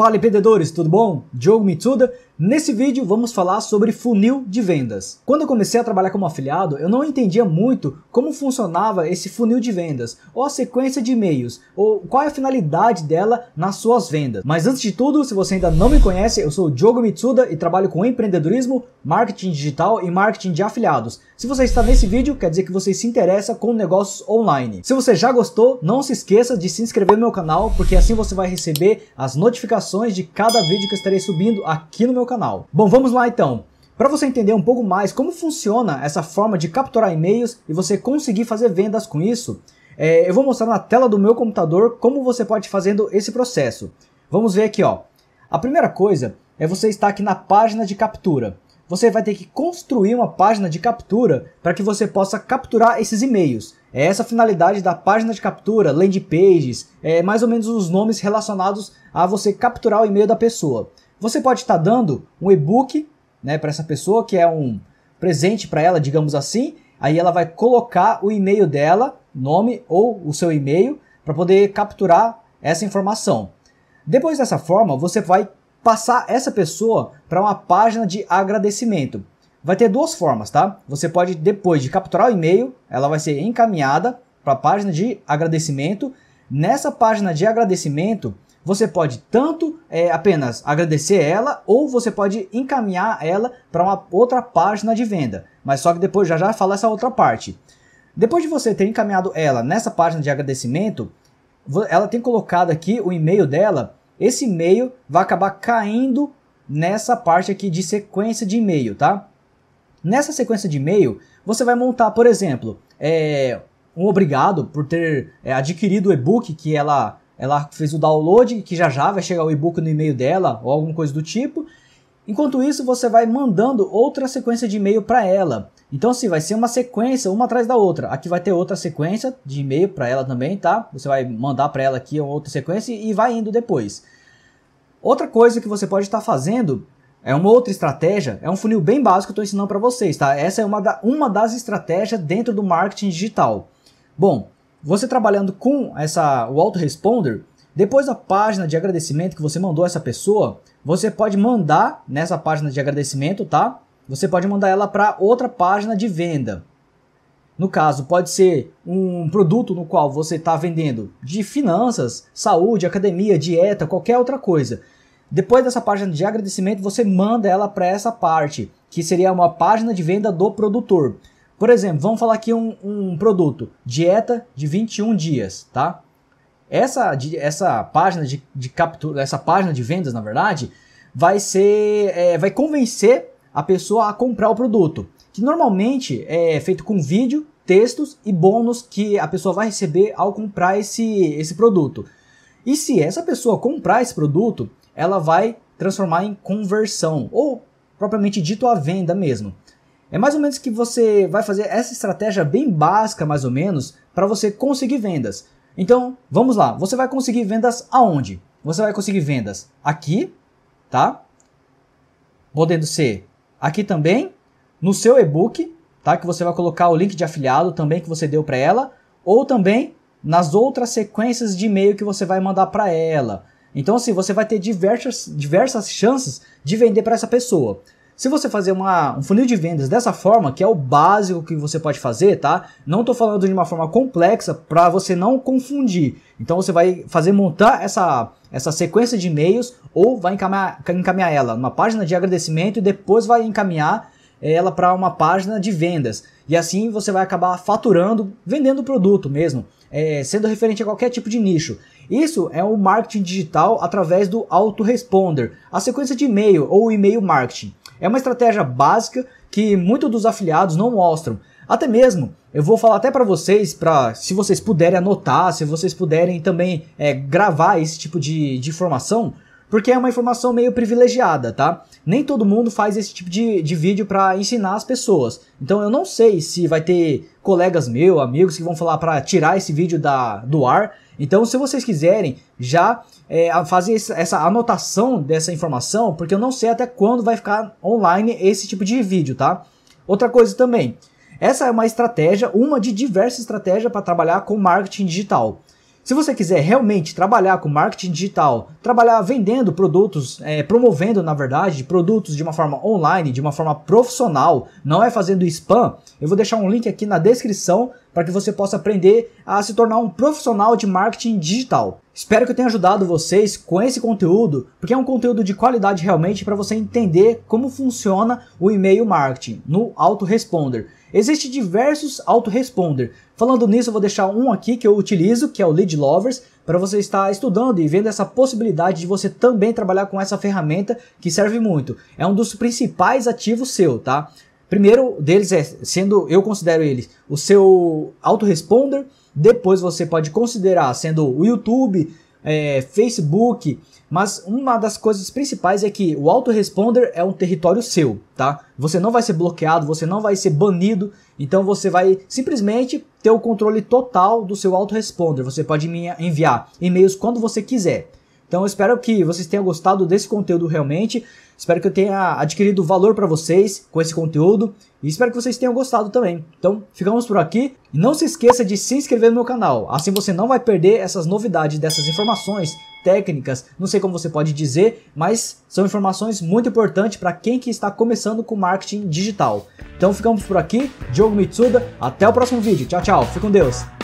Fala empreendedores, tudo bom? Diogo Mitsuda. Nesse vídeo vamos falar sobre funil de vendas. Quando eu comecei a trabalhar como afiliado, eu não entendia muito como funcionava esse funil de vendas, ou a sequência de e-mails, ou qual é a finalidade dela nas suas vendas. Mas antes de tudo, se você ainda não me conhece, eu sou Diogo Mitsuda e trabalho com empreendedorismo, marketing digital e marketing de afiliados. Se você está nesse vídeo, quer dizer que você se interessa com negócios online. Se você já gostou, não se esqueça de se inscrever no meu canal, porque assim você vai receber as notificações notificações de cada vídeo que eu estarei subindo aqui no meu canal. Bom, vamos lá então. Para você entender um pouco mais como funciona essa forma de capturar e-mails e você conseguir fazer vendas com isso, é, eu vou mostrar na tela do meu computador como você pode fazendo esse processo. Vamos ver aqui, ó. A primeira coisa é você estar aqui na página de captura. Você vai ter que construir uma página de captura para que você possa capturar esses e-mails. É essa finalidade da página de captura, landing pages, é mais ou menos os nomes relacionados a você capturar o e-mail da pessoa. Você pode estar dando um e-book né, para essa pessoa, que é um presente para ela, digamos assim, aí ela vai colocar o e-mail dela, nome ou o seu e-mail, para poder capturar essa informação. Depois dessa forma, você vai passar essa pessoa para uma página de agradecimento. Vai ter duas formas, tá? Você pode, depois de capturar o e-mail, ela vai ser encaminhada para a página de agradecimento. Nessa página de agradecimento, você pode tanto é, apenas agradecer ela ou você pode encaminhar ela para uma outra página de venda. Mas só que depois já já fala essa outra parte. Depois de você ter encaminhado ela nessa página de agradecimento, ela tem colocado aqui o e-mail dela. Esse e-mail vai acabar caindo nessa parte aqui de sequência de e-mail, tá? Nessa sequência de e-mail, você vai montar, por exemplo, é, um obrigado por ter é, adquirido o e-book que ela, ela fez o download, que já já vai chegar o e-book no e-mail dela ou alguma coisa do tipo. Enquanto isso, você vai mandando outra sequência de e-mail para ela. Então, assim, vai ser uma sequência, uma atrás da outra. Aqui vai ter outra sequência de e-mail para ela também, tá? Você vai mandar para ela aqui outra sequência e vai indo depois. Outra coisa que você pode estar tá fazendo é uma outra estratégia, é um funil bem básico que eu estou ensinando para vocês, tá? Essa é uma, da, uma das estratégias dentro do marketing digital. Bom, você trabalhando com essa, o autoresponder, depois da página de agradecimento que você mandou essa pessoa, você pode mandar nessa página de agradecimento, tá? Você pode mandar ela para outra página de venda. No caso, pode ser um produto no qual você está vendendo de finanças, saúde, academia, dieta, qualquer outra coisa. Depois dessa página de agradecimento, você manda ela para essa parte, que seria uma página de venda do produtor. Por exemplo, vamos falar aqui um, um produto, dieta de 21 dias, tá? Essa, essa página de, de captura, essa página de vendas, na verdade, vai ser, é, vai convencer a pessoa a comprar o produto, que normalmente é feito com vídeo, textos e bônus que a pessoa vai receber ao comprar esse, esse produto. E se essa pessoa comprar esse produto, ela vai transformar em conversão, ou propriamente dito a venda mesmo. É mais ou menos que você vai fazer essa estratégia bem básica, mais ou menos, para você conseguir vendas. Então, vamos lá. Você vai conseguir vendas aonde? Você vai conseguir vendas aqui, tá? Podendo ser aqui também, no seu e-book, tá? Que você vai colocar o link de afiliado também que você deu para ela, ou também nas outras sequências de e-mail que você vai mandar para ela. Então, assim, você vai ter diversas, diversas chances de vender para essa pessoa. Se você fazer uma, um funil de vendas dessa forma, que é o básico que você pode fazer, tá? Não estou falando de uma forma complexa para você não confundir. Então você vai fazer montar essa, essa sequência de e-mails ou vai encaminhar, encaminhar ela numa página de agradecimento e depois vai encaminhar é ela para uma página de vendas. E assim você vai acabar faturando, vendendo o produto mesmo, é, sendo referente a qualquer tipo de nicho. Isso é o marketing digital através do autoresponder, a sequência de e-mail ou e-mail marketing. É uma estratégia básica que muitos dos afiliados não mostram. Até mesmo, eu vou falar até para vocês, para se vocês puderem anotar, se vocês puderem também é, gravar esse tipo de, de informação, porque é uma informação meio privilegiada, tá? Nem todo mundo faz esse tipo de, de vídeo para ensinar as pessoas. Então eu não sei se vai ter colegas meus, amigos que vão falar para tirar esse vídeo da, do ar. Então, se vocês quiserem já é, fazer essa anotação dessa informação, porque eu não sei até quando vai ficar online esse tipo de vídeo, tá? Outra coisa também, essa é uma estratégia, uma de diversas estratégias para trabalhar com marketing digital. Se você quiser realmente trabalhar com marketing digital, trabalhar vendendo produtos, é, promovendo na verdade produtos de uma forma online, de uma forma profissional, não é fazendo spam, eu vou deixar um link aqui na descrição para que você possa aprender a se tornar um profissional de marketing digital. Espero que eu tenha ajudado vocês com esse conteúdo, porque é um conteúdo de qualidade realmente para você entender como funciona o e-mail marketing no autoresponder. Existem diversos autoresponder. Falando nisso, eu vou deixar um aqui que eu utilizo, que é o Lead Lovers, para você estar estudando e vendo essa possibilidade de você também trabalhar com essa ferramenta que serve muito. É um dos principais ativos seu, tá? Primeiro deles é, sendo, eu considero ele, o seu autoresponder. Depois você pode considerar sendo o YouTube, é, Facebook, mas uma das coisas principais é que o autoresponder é um território seu, tá? Você não vai ser bloqueado, você não vai ser banido, então você vai simplesmente ter o controle total do seu autoresponder. Você pode enviar e-mails quando você quiser. Então eu espero que vocês tenham gostado desse conteúdo realmente. Espero que eu tenha adquirido valor para vocês com esse conteúdo e espero que vocês tenham gostado também. Então, ficamos por aqui. E não se esqueça de se inscrever no meu canal, assim você não vai perder essas novidades, dessas informações técnicas, não sei como você pode dizer, mas são informações muito importantes para quem que está começando com marketing digital. Então, ficamos por aqui. Diogo Mitsuda, até o próximo vídeo. Tchau, tchau. Fique com Deus.